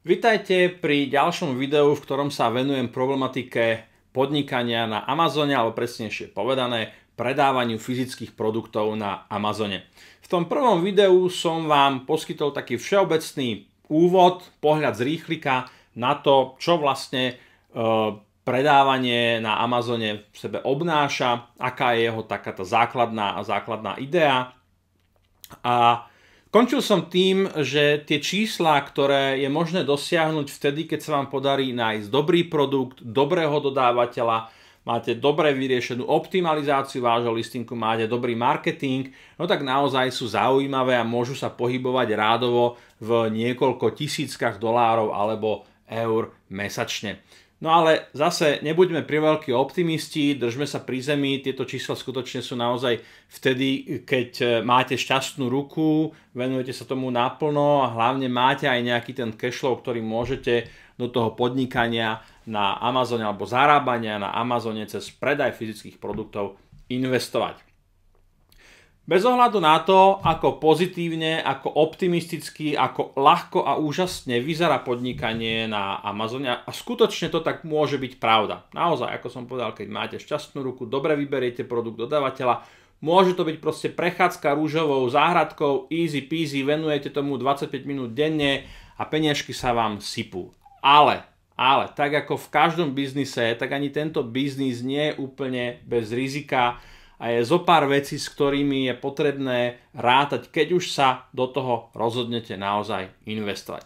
Vitajte pri ďalšom videu, v ktorom sa venujem problematike podnikania na Amazone, alebo presnejšie povedané, predávaniu fyzických produktov na Amazone. V tom prvom videu som vám poskytol taký všeobecný úvod, pohľad z rýchlika na to, čo vlastne e, predávanie na Amazone v sebe obnáša, aká je jeho taká tá základná, základná idea. A Končil som tým, že tie čísla, ktoré je možné dosiahnuť vtedy, keď sa vám podarí nájsť dobrý produkt, dobrého dodávateľa, máte dobre vyriešenú optimalizáciu vášho listinku, máte dobrý marketing, no tak naozaj sú zaujímavé a môžu sa pohybovať rádovo v niekoľko tisíckach dolárov alebo eur mesačne. No ale zase nebuďme priveľkí optimisti, držme sa pri zemi, tieto čísla skutočne sú naozaj vtedy, keď e, máte šťastnú ruku, venujete sa tomu naplno a hlavne máte aj nejaký ten cashflow, ktorý môžete do toho podnikania na Amazone alebo zarábania na Amazone cez predaj fyzických produktov investovať. Bez ohľadu na to, ako pozitívne, ako optimisticky, ako ľahko a úžasne vyzerá podnikanie na Amazone a skutočne to tak môže byť pravda. Naozaj, ako som povedal, keď máte šťastnú ruku, dobre vyberiete produkt dodávateľa, môže to byť proste prechádzka rúžovou záhradkou, easy peasy, venujete tomu 25 minút denne a peniažky sa vám sypú. Ale, ale, tak ako v každom biznise, tak ani tento biznis nie je úplne bez rizika, a je zo pár vecí, s ktorými je potrebné rátať, keď už sa do toho rozhodnete naozaj investovať.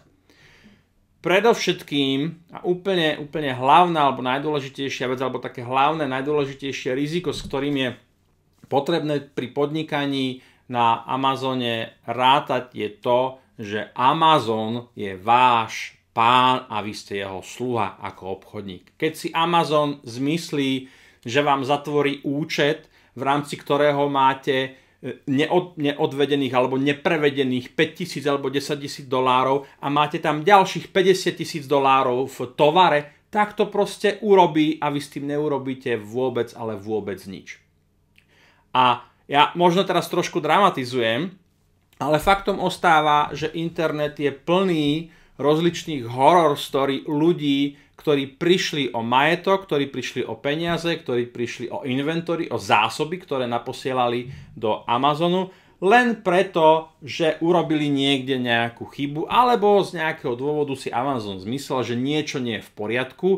Predovšetkým a úplne, úplne hlavná alebo najdôležitejšia vec, alebo také hlavné, najdôležitejšie riziko, s ktorým je potrebné pri podnikaní na Amazone rátať je to, že Amazon je váš pán a vy ste jeho sluha ako obchodník. Keď si Amazon zmyslí, že vám zatvorí účet, v rámci ktorého máte e, neod, neodvedených alebo neprevedených 5 tisíc alebo 10 tisíc dolárov a máte tam ďalších 50 tisíc dolárov v tovare, tak to proste urobí a vy s tým neurobíte vôbec, ale vôbec nič. A ja možno teraz trošku dramatizujem, ale faktom ostáva, že internet je plný rozličných horror story ľudí, ktorí prišli o majetok, ktorí prišli o peniaze, ktorí prišli o inventory, o zásoby, ktoré naposielali do Amazonu, len preto, že urobili niekde nejakú chybu alebo z nejakého dôvodu si Amazon zmyslel, že niečo nie je v poriadku.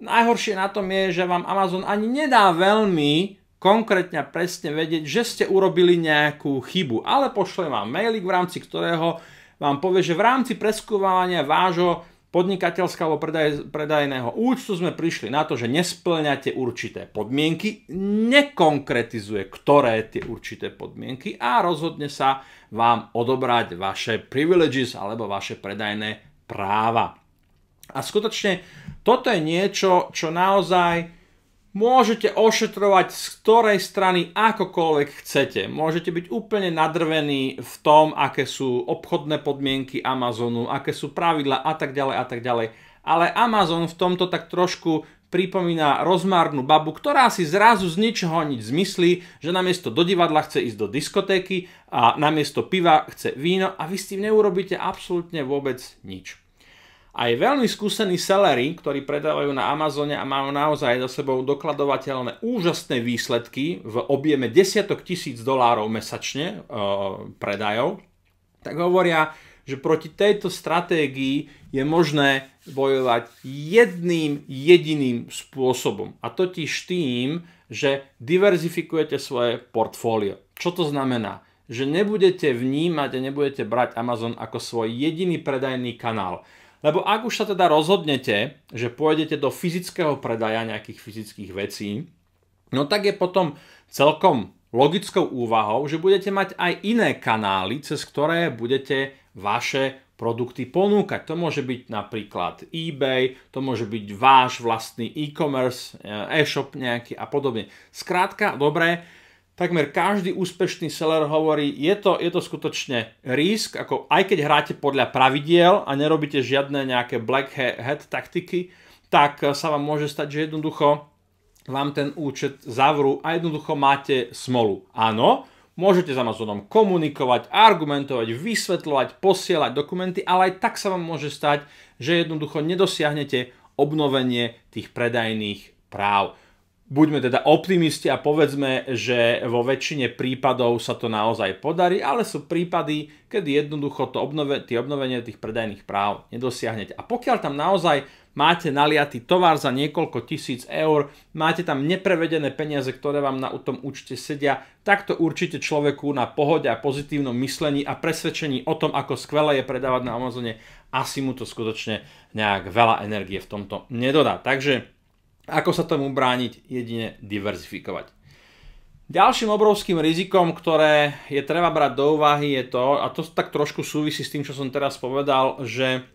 Najhoršie na tom je, že vám Amazon ani nedá veľmi konkrétne a presne vedieť, že ste urobili nejakú chybu, ale pošle vám mailik, v rámci ktorého vám povie, že v rámci preskúvania vášho podnikateľského predaj, predajného účtu sme prišli na to, že nesplňate určité podmienky, nekonkretizuje, ktoré tie určité podmienky a rozhodne sa vám odobrať vaše privileges alebo vaše predajné práva. A skutočne toto je niečo, čo naozaj Môžete ošetrovať z ktorej strany akokoľvek chcete. Môžete byť úplne nadrvení v tom, aké sú obchodné podmienky Amazonu, aké sú pravidla a tak ďalej a tak ďalej. Ale Amazon v tomto tak trošku pripomína rozmárnu babu, ktorá si zrazu z ničoho nič zmyslí, že namiesto do divadla chce ísť do diskotéky a namiesto piva chce víno a vy s tým neurobíte absolútne vôbec nič. Aj veľmi skúsení sellery, ktorí predávajú na Amazone a majú naozaj za sebou dokladovateľné úžasné výsledky v objeme desiatok tisíc dolárov mesačne e, predajov, tak hovoria, že proti tejto stratégii je možné bojovať jedným jediným spôsobom. A totiž tým, že diverzifikujete svoje portfólio. Čo to znamená? Že nebudete vnímať a nebudete brať Amazon ako svoj jediný predajný kanál lebo ak už sa teda rozhodnete, že pôjdete do fyzického predaja nejakých fyzických vecí, no tak je potom celkom logickou úvahou, že budete mať aj iné kanály, cez ktoré budete vaše produkty ponúkať. To môže byť napríklad eBay, to môže byť váš vlastný e-commerce, e-shop nejaký a podobne. Skrátka, dobre, takmer každý úspešný seller hovorí, je to, je to skutočne risk, ako aj keď hráte podľa pravidiel a nerobíte žiadne nejaké black hat taktiky, tak eh, sa vám môže stať, že jednoducho vám ten účet zavrú a jednoducho máte smolu. Áno, môžete s Amazonom komunikovať, argumentovať, vysvetľovať, posielať dokumenty, ale aj tak sa vám môže stať, že jednoducho nedosiahnete obnovenie tých predajných práv buďme teda optimisti a povedzme, že vo väčšine prípadov sa to naozaj podarí, ale sú prípady, kedy jednoducho to obnove, tie obnovenie tých predajných práv nedosiahnete. A pokiaľ tam naozaj máte naliatý tovar za niekoľko tisíc eur, máte tam neprevedené peniaze, ktoré vám na tom účte sedia, tak to určite človeku na pohode a pozitívnom myslení a presvedčení o tom, ako skvelé je predávať na Amazone, asi mu to skutočne nejak veľa energie v tomto nedodá. Takže ako sa tomu brániť? Jedine diverzifikovať. Ďalším obrovským rizikom, ktoré je treba brať do úvahy je to, a to tak trošku súvisí s tým, čo som teraz povedal, že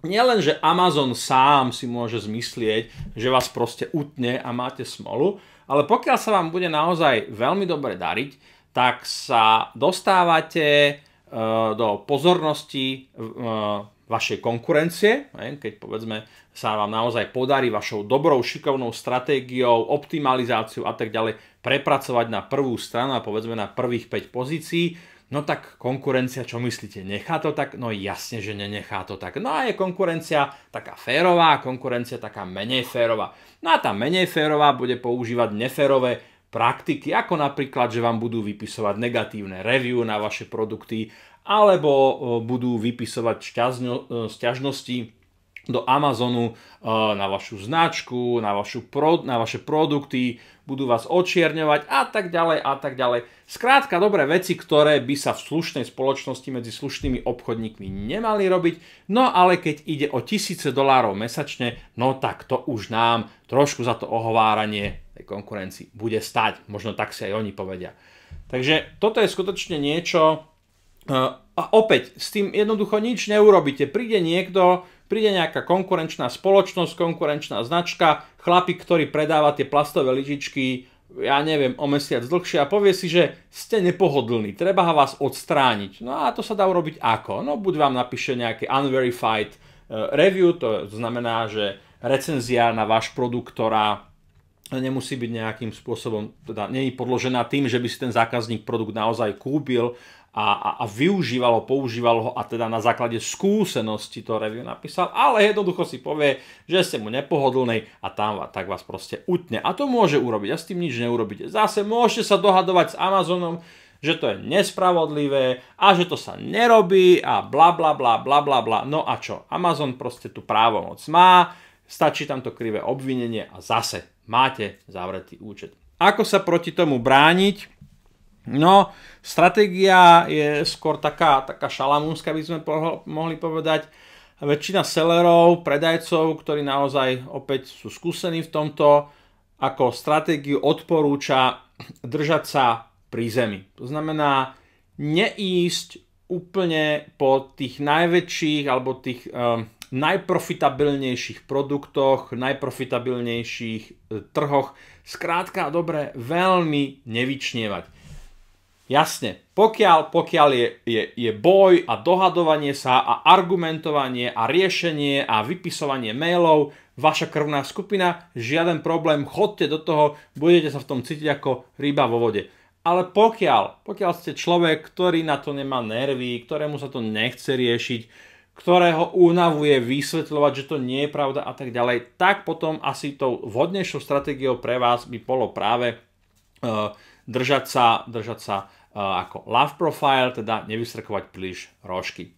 nielen, že Amazon sám si môže zmyslieť, že vás proste utne a máte smolu, ale pokiaľ sa vám bude naozaj veľmi dobre dariť, tak sa dostávate eh, do pozornosti eh, vašej konkurencie, keď povedzme sa vám naozaj podarí vašou dobrou šikovnou stratégiou, optimalizáciu a tak ďalej prepracovať na prvú stranu a povedzme na prvých 5 pozícií, no tak konkurencia, čo myslíte, nechá to tak? No jasne, že nenechá to tak. No a je konkurencia taká férová, konkurencia taká menej férová. No a tá menej férová bude používať neférové praktiky, ako napríklad, že vám budú vypisovať negatívne review na vaše produkty, alebo budú vypisovať e, sťažnosti do Amazonu e, na vašu značku, na, vašu pro, na vaše produkty, budú vás očierňovať a tak ďalej a tak ďalej. Skrátka dobré veci, ktoré by sa v slušnej spoločnosti medzi slušnými obchodníkmi nemali robiť, no ale keď ide o tisíce dolárov mesačne, no tak to už nám trošku za to ohováranie tej konkurencii bude stať. Možno tak si aj oni povedia. Takže toto je skutočne niečo, a opäť, s tým jednoducho nič neurobíte. Príde niekto, príde nejaká konkurenčná spoločnosť, konkurenčná značka, chlapík, ktorý predáva tie plastové lyžičky, ja neviem, o mesiac dlhšie a povie si, že ste nepohodlní, treba vás odstrániť. No a to sa dá urobiť ako? No buď vám napíše nejaký unverified e, review, to znamená, že recenzia na váš produkt, ktorá nemusí byť nejakým spôsobom, teda nie je podložená tým, že by si ten zákazník produkt naozaj kúpil a, a, a využívalo, používalo ho a teda na základe skúsenosti to review napísal, ale jednoducho si povie, že ste mu nepohodlný a tam tak vás proste utne. A to môže urobiť a s tým nič neurobíte. Zase môžete sa dohadovať s Amazonom, že to je nespravodlivé a že to sa nerobí a bla bla bla bla bla bla. No a čo? Amazon proste tú právomoc má, stačí tam to krivé obvinenie a zase máte zavretý účet. Ako sa proti tomu brániť? No, stratégia je skôr taká, taká šalamúnska, by sme mohli povedať. Väčšina sellerov, predajcov, ktorí naozaj opäť sú skúsení v tomto, ako stratégiu odporúča držať sa pri zemi. To znamená neísť úplne po tých najväčších alebo tých um, najprofitabilnejších produktoch, najprofitabilnejších eh, trhoch. Skrátka, dobre, veľmi nevyčnievať. Jasne, pokiaľ, pokiaľ je, je, je boj a dohadovanie sa a argumentovanie a riešenie a vypisovanie mailov, vaša krvná skupina, žiaden problém, chodte do toho, budete sa v tom cítiť ako ryba vo vode. Ale pokiaľ, pokiaľ ste človek, ktorý na to nemá nervy, ktorému sa to nechce riešiť, ktorého únavuje vysvetľovať, že to nie je pravda a tak ďalej, tak potom asi tou vhodnejšou stratégiou pre vás by bolo práve uh, držať sa, držať sa uh, ako love profile, teda nevystrkovať príliš rožky.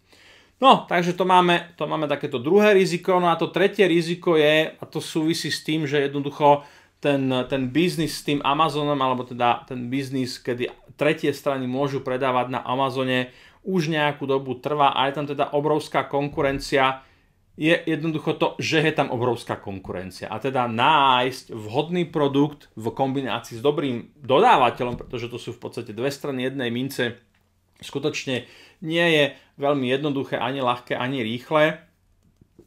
No, takže to máme, to máme takéto druhé riziko, no a to tretie riziko je, a to súvisí s tým, že jednoducho ten, ten biznis s tým Amazonom, alebo teda ten biznis, kedy tretie strany môžu predávať na Amazone, už nejakú dobu trvá a je tam teda obrovská konkurencia, je jednoducho to, že je tam obrovská konkurencia. A teda nájsť vhodný produkt v kombinácii s dobrým dodávateľom, pretože to sú v podstate dve strany jednej mince, skutočne nie je veľmi jednoduché, ani ľahké, ani rýchle.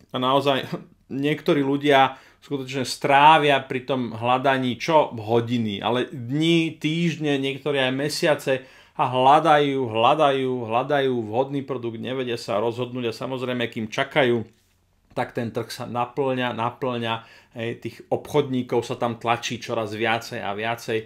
A naozaj niektorí ľudia skutočne strávia pri tom hľadaní čo hodiny, ale dni, týždne, niektoré aj mesiace a hľadajú, hľadajú, hľadajú vhodný produkt, nevedia sa rozhodnúť a samozrejme, kým čakajú tak ten trh sa naplňa, naplňa, hej, tých obchodníkov sa tam tlačí čoraz viacej a viacej.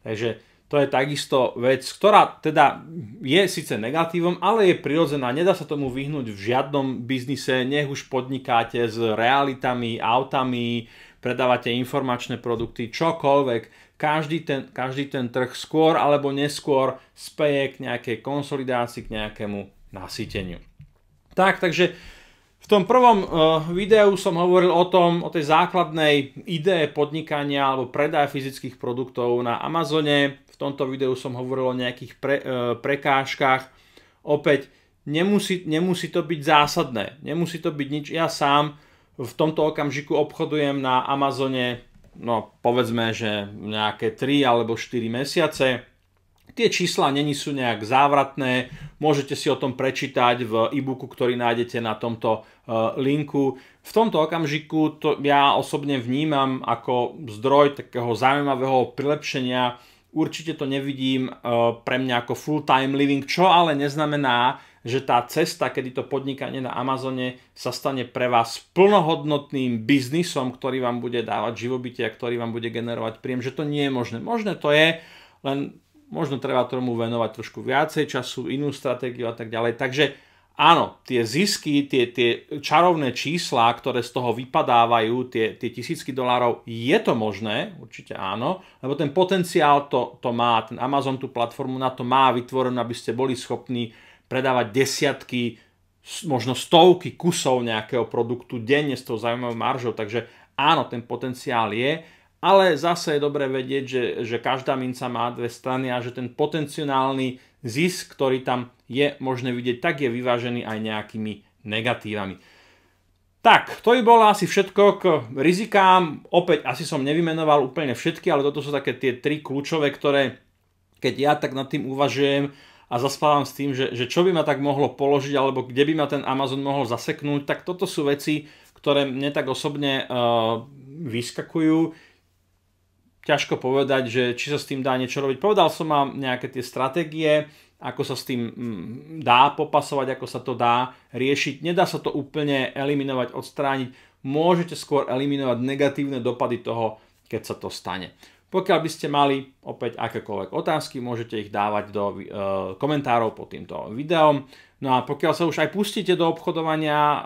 Takže to je takisto vec, ktorá teda je síce negatívom, ale je prirodzená. Nedá sa tomu vyhnúť v žiadnom biznise, nech už podnikáte s realitami, autami, predávate informačné produkty, čokoľvek. Každý ten, každý ten trh skôr alebo neskôr speje k nejakej konsolidácii, k nejakému nasýteniu. Tak, takže tom prvom eh, videu som hovoril o tom, o tej základnej idee podnikania alebo predaja fyzických produktov na Amazone. V tomto videu som hovoril o nejakých pre, eh, prekážkach. Opäť, nemusí, nemusí to byť zásadné. Nemusí to byť nič. Ja sám v tomto okamžiku obchodujem na Amazone, no povedzme, že nejaké 3 alebo 4 mesiace. Tie čísla není sú nejak závratné, môžete si o tom prečítať v e-booku, ktorý nájdete na tomto e, linku. V tomto okamžiku to ja osobne vnímam ako zdroj takého zaujímavého prilepšenia. Určite to nevidím e, pre mňa ako full-time living, čo ale neznamená, že tá cesta, kedy to podnikanie na Amazone sa stane pre vás plnohodnotným biznisom, ktorý vám bude dávať živobytie a ktorý vám bude generovať príjem, že to nie je možné. Možné to je, len možno treba tomu venovať trošku viacej času, inú stratégiu a tak ďalej. Takže áno, tie zisky, tie, tie čarovné čísla, ktoré z toho vypadávajú, tie, tie tisícky dolárov, je to možné, určite áno, lebo ten potenciál to, to má, ten Amazon tú platformu na to má vytvorenú, aby ste boli schopní predávať desiatky, možno stovky kusov nejakého produktu denne s tou zaujímavou maržou, takže áno, ten potenciál je, ale zase je dobre vedieť, že, že každá minca má dve strany a že ten potenciálny zisk, ktorý tam je možné vidieť, tak je vyvážený aj nejakými negatívami. Tak, to by bolo asi všetko k rizikám. Opäť, asi som nevymenoval úplne všetky, ale toto sú také tie tri kľúčové, ktoré keď ja tak nad tým uvažujem a zaspávam s tým, že, že čo by ma tak mohlo položiť, alebo kde by ma ten Amazon mohol zaseknúť, tak toto sú veci, ktoré mne tak osobne uh, vyskakujú ťažko povedať, že či sa s tým dá niečo robiť. Povedal som vám nejaké tie stratégie, ako sa s tým mm, dá popasovať, ako sa to dá riešiť. Nedá sa to úplne eliminovať, odstrániť. Môžete skôr eliminovať negatívne dopady toho, keď sa to stane. Pokiaľ by ste mali opäť akékoľvek otázky, môžete ich dávať do e, komentárov pod týmto videom. No a pokiaľ sa už aj pustíte do obchodovania e,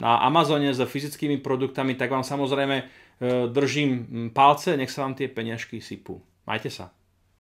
na Amazone so fyzickými produktami, tak vám samozrejme Eh, držím mm, palce, nech sa vám tie peňažky sypú. Majte sa.